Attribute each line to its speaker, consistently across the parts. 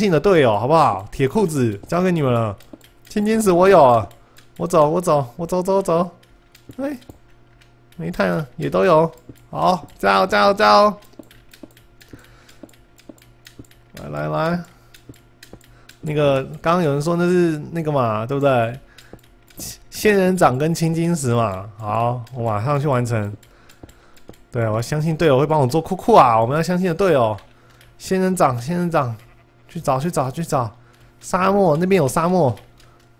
Speaker 1: 信的队友，好不好？铁裤子交给你们了。青金石我有，啊，我走，我走，我走走走。哎，煤炭也都有。好，加加油，油，加油！来来来，那个刚刚有人说那是那个嘛，对不对？仙人掌跟青金石嘛。好，我马上去完成。对，我相信队友会帮我做酷酷啊！我们要相信的队友。仙人掌，仙人掌。去找去找去找，沙漠那边有沙漠，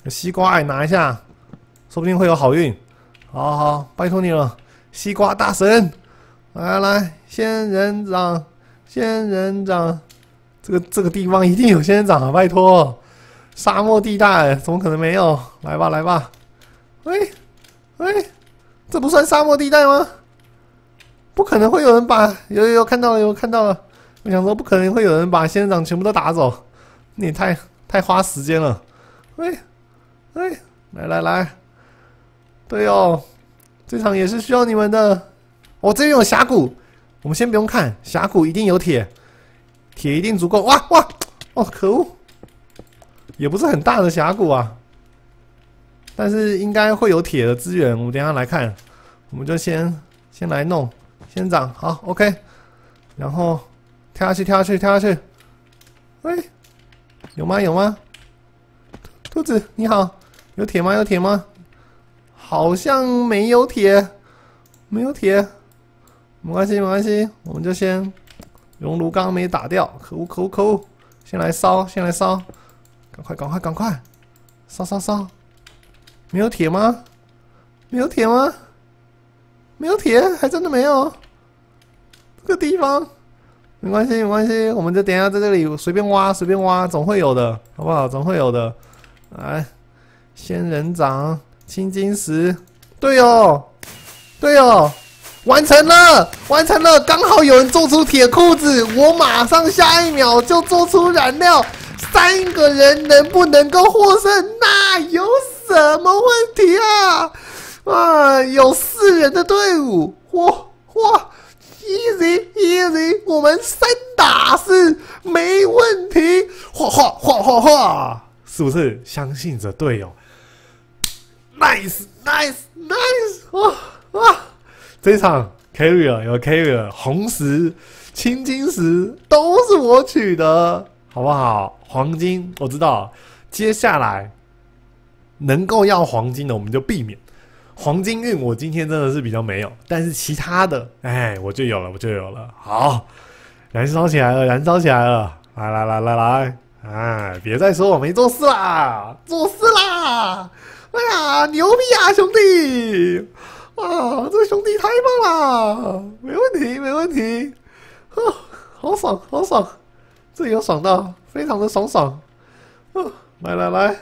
Speaker 1: 有西瓜，拿一下，说不定会有好运。好好，拜托你了，西瓜大神。来来，仙人掌，仙人掌，这个这个地方一定有仙人掌啊！拜托，沙漠地带怎么可能没有？来吧来吧，喂喂，这不算沙漠地带吗？不可能会有人把有有看到了有看到了。我想说，不可能会有人把仙人掌全部都打走，你太太花时间了。哎哎，来来来，对哦，这场也是需要你们的。我这边有峡谷，我们先不用看峡谷，一定有铁，铁一定足够。哇哇，哦，可恶，也不是很大的峡谷啊，但是应该会有铁的资源。我们等下来看，我们就先先来弄仙人掌，好 OK，然后。跳下去，跳下去，跳下去！喂，有吗？有吗？兔子，你好，有铁吗？有铁吗？好像没有铁，没有铁，没关系，没关系，我们就先熔炉刚没打掉，可恶，可恶，可恶！先来烧，先来烧，赶快，赶快，赶快，烧，烧，烧！没有铁吗？没有铁吗？没有铁？还真的没有，这个地方。没关系，没关系，我们就等下在这里随便挖，随便挖，总会有的，好不好？总会有的。来，仙人掌、青金石，对哦，对哦，完成了，完成了。刚好有人做出铁裤子，我马上下一秒就做出燃料。三个人能不能够获胜？那有什么问题啊？啊，有四人的队伍，嚯嚯！Easy, easy，我们三打四没问题。哗哗哗哗哗，是不是相信着队友？Nice, nice, nice！哇哇，这一场 carry r 有 carry r 红石、青金石都是我取的，好不好？黄金我知道，接下来能够要黄金的我们就避免。黄金运我今天真的是比较没有，但是其他的，哎，我就有了，我就有了，好，燃烧起来了，燃烧起来了，来来来来来，哎，别再说我没做事啦，做事啦，哎呀，牛逼啊，兄弟，哇，这个兄弟太棒了，没问题，没问题，呵，好爽，好爽，这有爽到非常的爽爽，啊，来来来。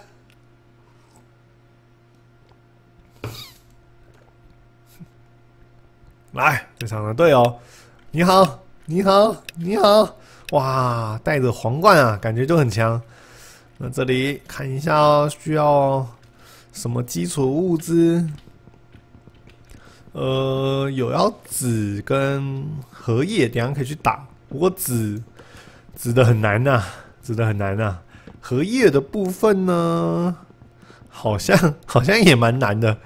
Speaker 1: 来，这场的队友，你好，你好，你好，哇，带着皇冠啊，感觉就很强。那这里看一下哦，需要什么基础物资？呃，有要纸跟荷叶，等下可以去打。不过纸纸的很难呐，纸的很难呐。荷叶的部分呢，好像好像也蛮难的，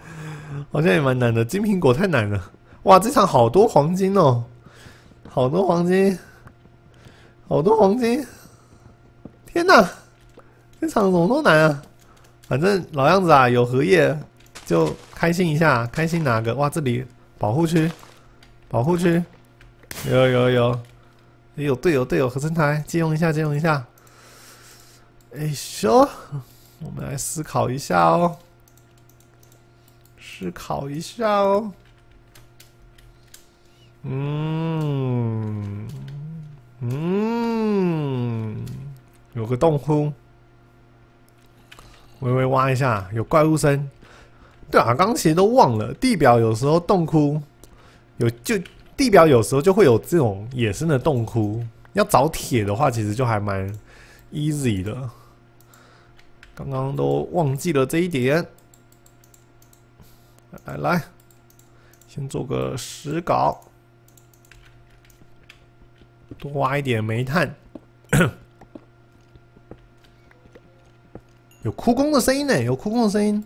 Speaker 1: 好像也蛮难的。金苹果太难了。哇，这场好多黄金哦，好多黄金，好多黄金！天哪，这场怎么都难啊！反正老样子啊，有荷叶就开心一下，开心哪个？哇，这里保护区，保护区，有有有！有队友队友合成台，借用一下，借用一下。哎，说，我们来思考一下哦，思考一下哦。嗯嗯，有个洞窟，微微挖一下，有怪物声。对啊，刚刚其实都忘了，地表有时候洞窟有就地表有时候就会有这种野生的洞窟。要找铁的话，其实就还蛮 easy 的。刚刚都忘记了这一点。来来，先做个石镐。多挖一点煤炭。有哭工的声音呢，有哭工的声音，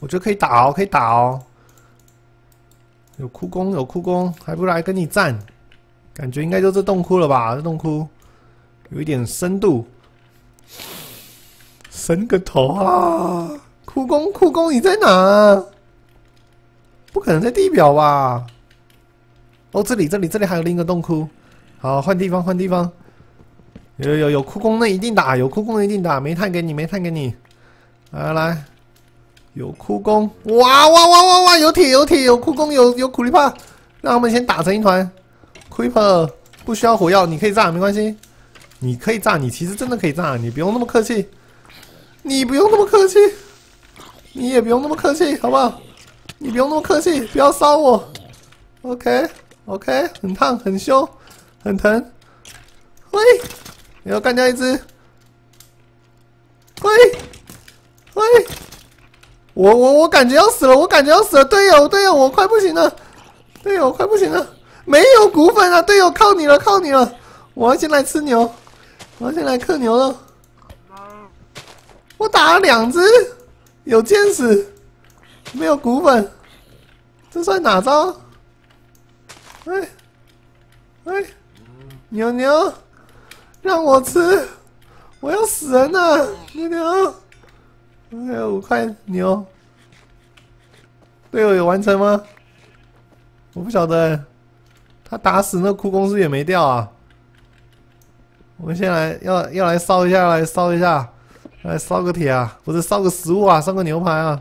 Speaker 1: 我觉得可以打哦，可以打哦。有哭工，有哭工，还不来跟你战？感觉应该就是洞窟了吧？这洞窟有一点深度，伸个头啊！哭工，哭工，你在哪？不可能在地表吧？哦，这里，这里，这里还有另一个洞窟。好，换地方，换地方。有有有库工，那一定打，有库工一定打。煤炭给你，煤炭给你。来来，有库工，哇哇哇哇哇！有铁，有铁，有库工，有有苦力怕。那我们先打成一团。Quiper，不需要火药，你可以炸，没关系。你可以炸，你其实真的可以炸，你不用那么客气。你不用那么客气，你也不用那么客气，好不好？你不用那么客气，不要烧我。OK OK，很烫，很凶。很疼！喂，你要干掉一只！喂，喂，我我我感觉要死了，我感觉要死了！队友，队友，我快不行了！队友，快不行了！没有骨粉啊！队友，靠你了，靠你了！我要先来吃牛，我要先来克牛了。我打了两只，有见识，没有骨粉，这算哪招？喂，喂。牛牛，让我吃，我要死人了，牛牛，还有五块牛。队友有完成吗？我不晓得，他打死那枯公司也没掉啊。我们先来，要要来烧一下，来烧一下，来烧个铁啊，不是烧个食物啊，烧个牛排啊，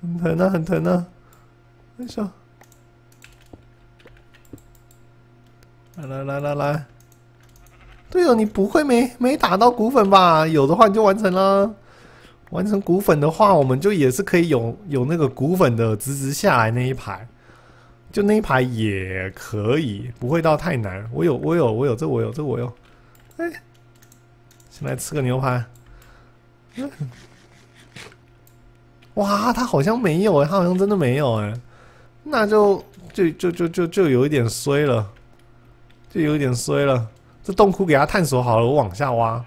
Speaker 1: 很疼的很疼呢，没事。来来来来来。队友，你不会没没打到骨粉吧？有的话你就完成了。完成骨粉的话，我们就也是可以有有那个骨粉的直直下来那一排，就那一排也可以，不会到太难。我有我有我有这我有这我有。哎，先来吃个牛排。哇，他好像没有哎，他好像真的没有哎，那就就就就就就有一点衰了，就有一点衰了。这洞窟给它探索好了，我往下挖。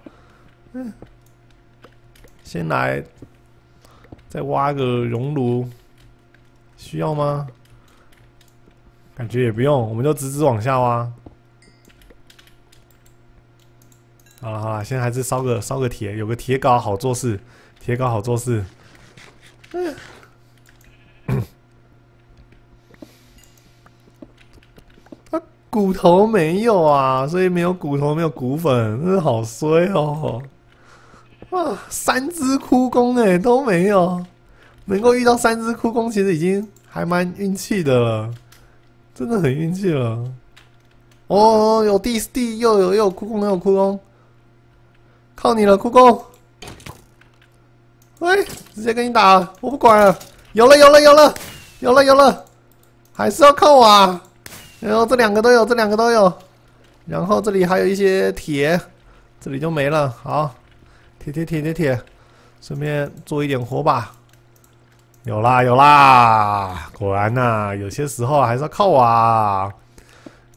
Speaker 1: 嗯，先来再挖个熔炉，需要吗？感觉也不用，我们就直直往下挖。好了好了，现在还是烧个烧个铁，有个铁镐好做事，铁镐好做事。嗯。骨头没有啊，所以没有骨头，没有骨粉，真的好衰哦！啊，三只枯工哎都没有，能够遇到三只枯工，其实已经还蛮运气的了，真的很运气了。哦，有第第又有又有枯工，又有枯工，靠你了，枯工！喂，直接跟你打，我不管了。有了，有了，有了，有了，有了，还是要靠我啊！哎呦，这两个都有，这两个都有。然后这里还有一些铁，这里就没了。好，铁铁铁铁铁，顺便做一点火把。有啦有啦，果然呐，有些时候还是要靠我。啊。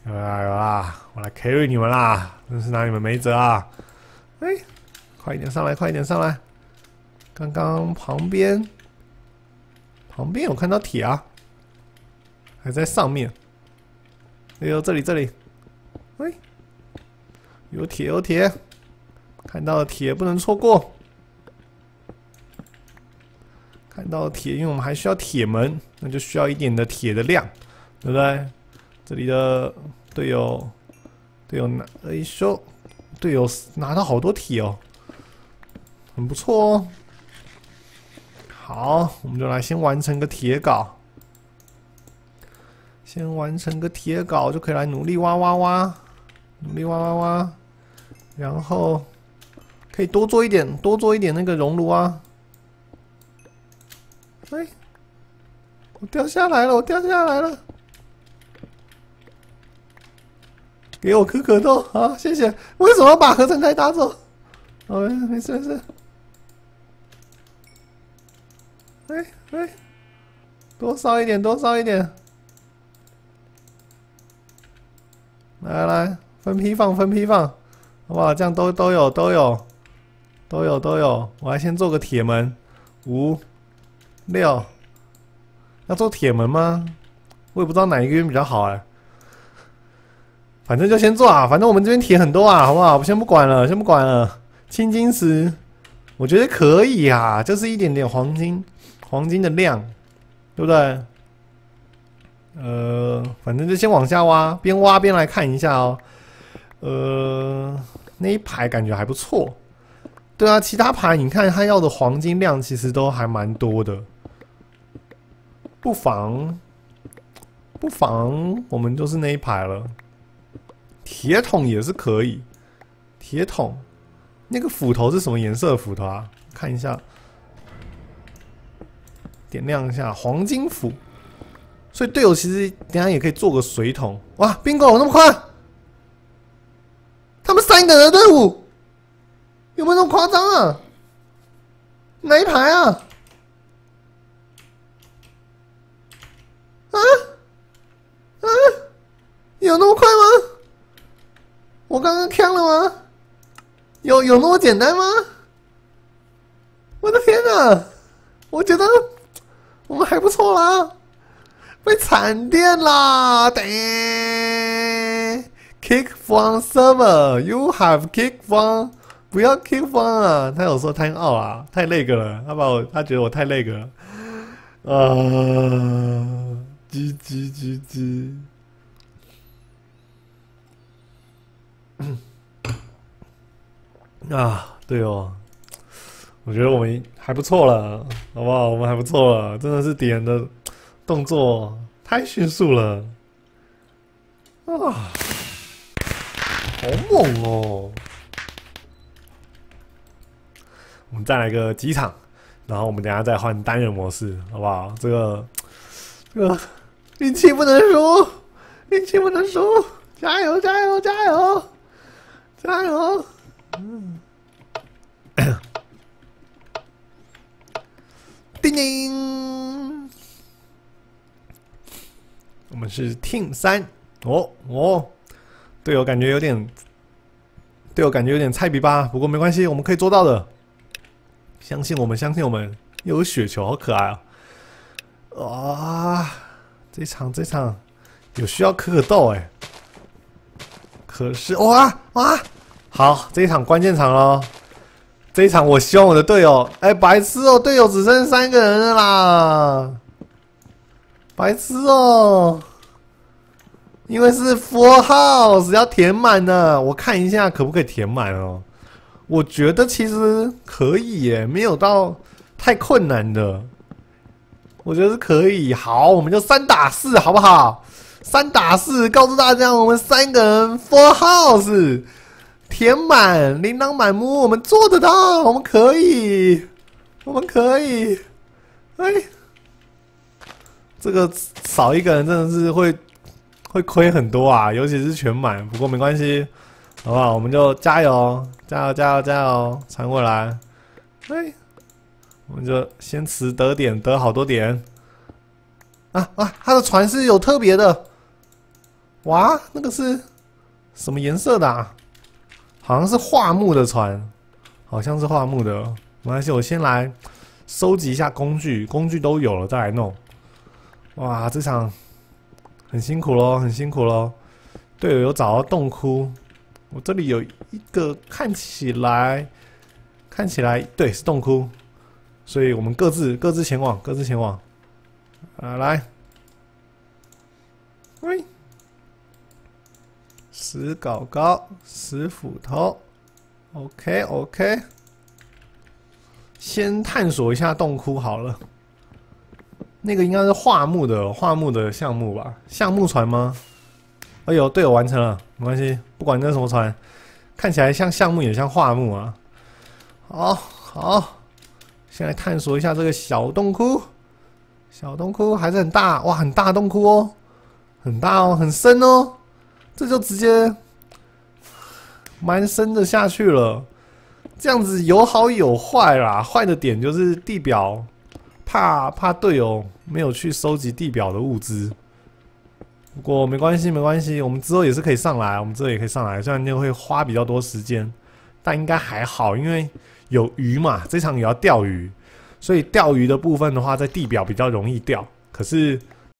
Speaker 1: 有啦有啦，我来 carry 你们啦，真是拿你们没辙啊！哎，快一点上来，快一点上来。刚刚旁边，旁边有看到铁啊，还在上面。哎呦，这里这里，喂，有铁有铁，看到铁不能错过。看到铁，因为我们还需要铁门，那就需要一点的铁的量，对不对？这里的队友，队友拿哎收，队友拿到好多铁哦，很不错哦。好，我们就来先完成个铁镐。先完成个铁镐就可以来努力挖挖挖，努力挖挖挖，然后可以多做一点，多做一点那个熔炉啊！哎，我掉下来了，我掉下来了！给我可可豆啊，谢谢！为什么把合成台打走？哦，没事没事。哎哎，多烧一点，多烧一点。来来，分批放，分批放，好不好？这样都都有，都有，都有，都有。我还先做个铁门，五六，要做铁门吗？我也不知道哪一个比较好哎，反正就先做啊。反正我们这边铁很多啊，好不好？我先不管了，先不管了。青金石，我觉得可以呀，就是一点点黄金，黄金的量，对不对？呃，反正就先往下挖，边挖边来看一下哦。呃，那一排感觉还不错。对啊，其他排你看，他要的黄金量其实都还蛮多的。不妨，不妨，我们就是那一排了。铁桶也是可以，铁桶。那个斧头是什么颜色斧头啊？看一下，点亮一下黄金斧。所以队友其实等下也可以做个水桶哇！冰馆有那么快？他们三个人队伍有没有那么夸张啊？哪一排啊？啊啊，有那么快吗？我刚刚看了吗？有有那么简单吗？我的天哪！我觉得我们还不错啦。会残电啦！等，kick from server，you have kick from，不要 kick from 啊！他有说太傲啊，太那个了，他把我，他觉得我太那个了。啊，叽叽叽叽。啊，对哦，我觉得我们还不错了，好不好？我们还不错了，真的是点的。动作太迅速了，啊，好猛哦！我们再来个机场，然后我们等下再换单人模式，好不好？这个，这个运气不能输，运气不能输，加油，加油，加油，加油！嗯，叮叮。是 Team 三哦哦，队友感觉有点，队友感觉有点菜比吧？不过没关系，我们可以做到的。相信我们，相信我们。又有雪球，好可爱啊！啊，这场这场有需要可可豆哎。可是哇哇，好，这一场关键场喽。这一场我希望我的队友哎白痴哦，队友只剩三个人了啦。白痴哦。因为是 four house 要填满呢，我看一下可不可以填满哦。我觉得其实可以耶，没有到太困难的。我觉得是可以。好，我们就三打四，好不好？三打四，告诉大家，我们三个人 four house 填满，琳琅满目，我们做得到，我们可以，我们可以。哎，这个少一个人真的是会。会亏很多啊，尤其是全满。不过没关系，好不好？我们就加油，加油，加油，加油，传过来。哎，我们就先持得点，得好多点。啊啊，他的船是有特别的。哇，那个是什么颜色的？啊？好像是桦木的船，好像是桦木的。没关系，我先来收集一下工具，工具都有了再来弄。哇，这场！很辛苦喽，很辛苦喽。队友有找到洞窟，我这里有一个看起来看起来对是洞窟，所以我们各自各自前往，各自前往。啊，来，喂，石镐镐，石斧头，OK OK，先探索一下洞窟好了。那个应该是桦木的桦木的项目吧？橡木船吗？哎呦，队友完成了，没关系，不管那什么船，看起来像橡木也像桦木啊。好，好，先来探索一下这个小洞窟。小洞窟还是很大，哇，很大洞窟哦，很大哦，很深哦。这就直接蛮深的下去了。这样子有好有坏啦，坏的点就是地表。怕怕队友没有去收集地表的物资，不过没关系，没关系，我们之后也是可以上来，我们之后也可以上来，虽然会花比较多时间，但应该还好，因为有鱼嘛，这场也要钓鱼，所以钓鱼的部分的话，在地表比较容易钓，可是。